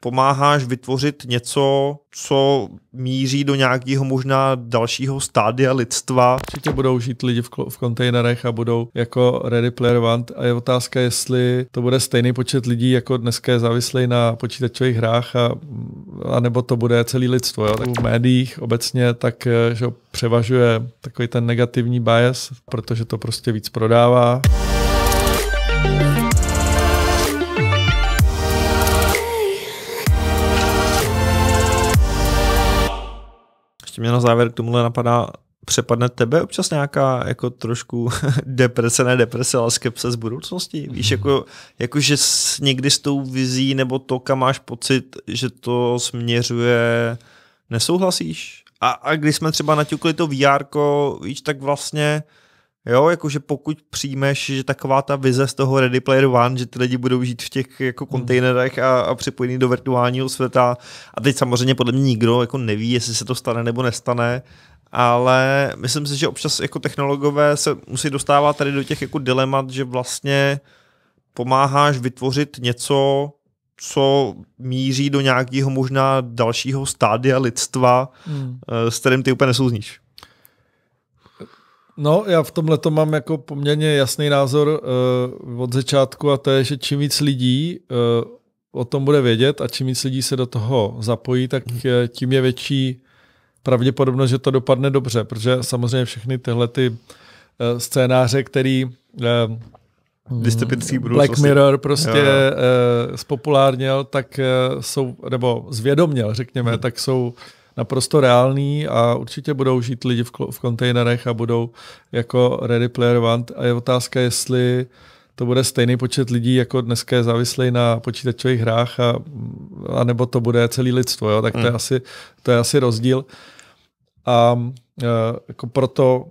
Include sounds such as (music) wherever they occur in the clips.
pomáháš vytvořit něco, co míří do nějakého možná dalšího stádia lidstva. Určitě budou žít lidi v, v kontejnerech a budou jako Ready Player One a je otázka, jestli to bude stejný počet lidí, jako dneska je závislý na počítačových hrách a, a nebo to bude celý lidstvo. Jo? Tak v médiích obecně tak eh, že převažuje takový ten negativní bias, protože to prostě víc prodává. Ještě prostě mě na závěr k tomuhle napadá, přepadne tebe občas nějaká jako trošku (laughs) deprese, ne deprese, ale skepse z budoucnosti? Víš, mhm. jako, jako že s, někdy s tou vizí nebo to, kam máš pocit, že to směřuje, nesouhlasíš? A, a když jsme třeba naťukli to VR, víš, tak vlastně Jo, jakože pokud přijmeš, že taková ta vize z toho Ready Player One, že ty lidi budou žít v těch jako hmm. kontejnerech a, a připojení do virtuálního světa a teď samozřejmě podle mě nikdo jako neví, jestli se to stane nebo nestane, ale myslím si, že občas jako technologové se musí dostávat tady do těch jako dilemat, že vlastně pomáháš vytvořit něco, co míří do nějakého možná dalšího stádia lidstva, hmm. Eh, s kterým ty úplně nesouzníš. No, já v tomhle to mám jako poměrně jasný názor uh, od začátku a to je, že čím víc lidí uh, o tom bude vědět a čím víc lidí se do toho zapojí, tak uh, tím je větší pravděpodobnost, že to dopadne dobře, protože samozřejmě všechny tyhle ty uh, scénáře, který uh, um, Black Mirror prostě Uh, spopulárněl, tak uh, jsou, nebo zvědomněl, řekněme, hmm. tak jsou uh, naprosto reálný a určitě budou žít lidi v, v kontejnerech a budou jako Ready Player One. A je otázka, jestli to bude stejný počet lidí, jako dneska je závislý na počítačových hrách, a, a nebo to bude celý lidstvo. Jo? Tak to, je hmm. asi, to je asi rozdíl. A e, jako proto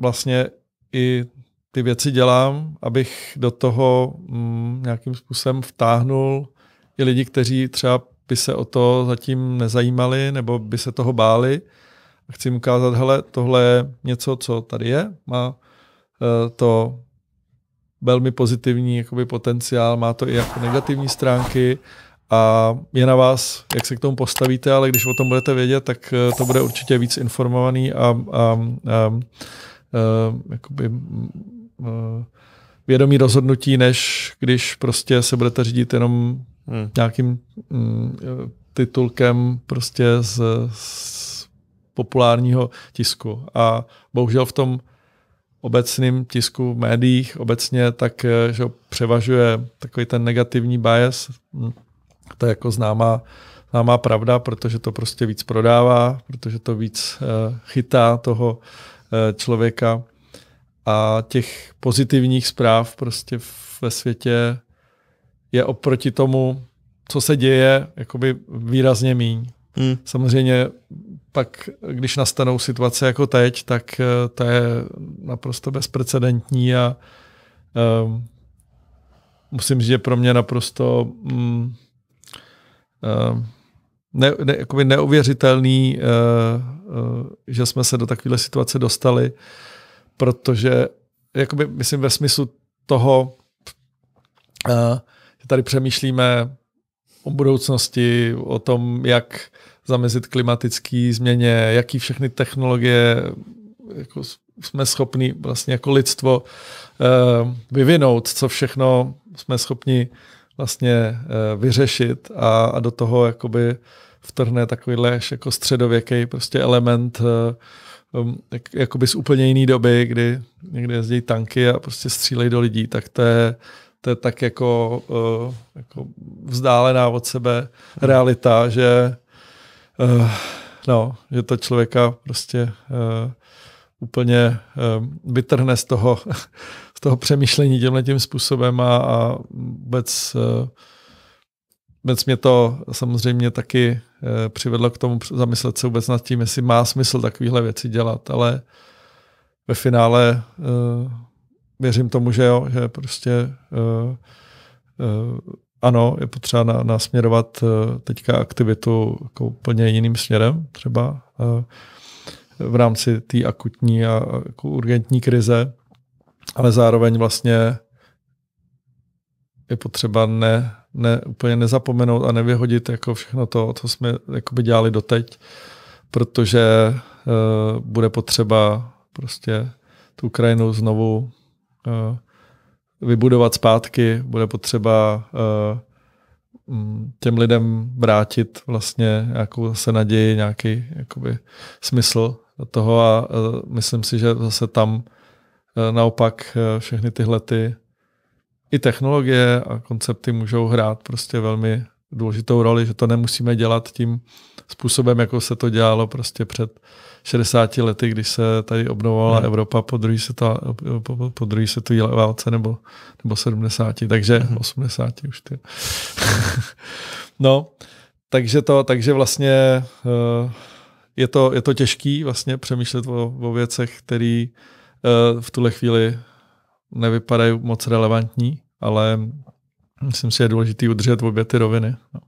vlastně i ty věci dělám, abych do toho mm, nějakým způsobem vtáhnul i lidi, kteří třeba by se o to zatím nezajímali nebo by se toho báli. A chci jim ukázat, hele, tohle je něco, co tady je, má eh, to velmi pozitivní jakoby, potenciál, má to i jako negativní stránky a je na vás, jak se k tomu postavíte, ale když o tom budete vědět, tak eh, to bude určitě víc informovaný a, a, a, a eh, jakoby, a, mm, vědomí rozhodnutí, než když prostě se budete řídit jenom hmm. nějakým mm, eh, titulkem prostě z, z populárního tisku. A bohužel v tom obecným tisku, v médiích obecně, tak eh, že převažuje takový ten negativní bias. Hmm. To je jako známá, známá pravda, protože to prostě víc prodává, protože to víc eh, chytá toho člověka a těch pozitivních zpráv prostě ve světě je oproti tomu, co se děje, jakoby výrazně míň. Hmm. Samozřejmě pak, když nastanou situace jako teď, tak eh, to je naprosto bezprecedentní a um, musím říct, že pro mě naprosto um, um, ne, ne, jakoby neuvěřitelný, uh, uh, že jsme se do takové situace dostali. Uh, protože jakoby, myslím ve smyslu toho, uh, že tady přemýšlíme o budoucnosti, o tom, jak zamezit klimatické změně, jaký všechny technologie jako jsme schopni vlastně jako lidstvo uh, vyvinout, co všechno jsme schopni vlastně uh, vyřešit a, a do toho jakoby vtrhne takovýhle jako středověký prostě element uh, Ehm, jak, jakoby z úplně jiné doby, kdy někde jezdí tanky a prostě střílejí do lidí, tak to je, to je tak jako, uh, jako vzdálená od sebe realita, že uh, no, že to člověka prostě uh, úplně uh, vytrhne z toho, (laughs) z toho přemýšlení tímhle tím způsobem a, a vůbec uh, Vůbec mě to samozřejmě taky eh, přivedlo k tomu zamyslet se vůbec nad tím, jestli má smysl takovéhle věci dělat, ale ve finále eh, věřím tomu, že jo, že prostě eh, ano, je potřeba na, nasměrovat teďka aktivitu jako úplně jiným směrem, třeba v rámci té akutní a jako urgentní krize, ale zároveň vlastně je potřeba ne ne, úplně nezapomenout a nevyhodit jako všechno to, co jsme jakoby dělali doteď, protože uh, bude potřeba prostě tu Ukrajinu znovu uh, vybudovat zpátky, bude potřeba uh, těm lidem vrátit vlastně nějakou zase naději, nějaký jakoby smysl toho a myslím si, že zase tam naopak všechny tyhle ty i technologie a koncepty můžou hrát prostě velmi důležitou roli, že to nemusíme dělat tím způsobem, jako se to dělalo prostě před 60 lety, když se tady obnovovala hmm. Evropa po druhé to po, po druhý válce nebo, nebo 70, takže hmm. 80 už ty. (laughs) no, takže to, takže vlastně eh, je to, je to těžký vlastně přemýšlet o, o věcech, které eh, v tuhle chvíli nevypadají moc relevantní, ale myslím si, že je důležité udržet obě ty roviny. No.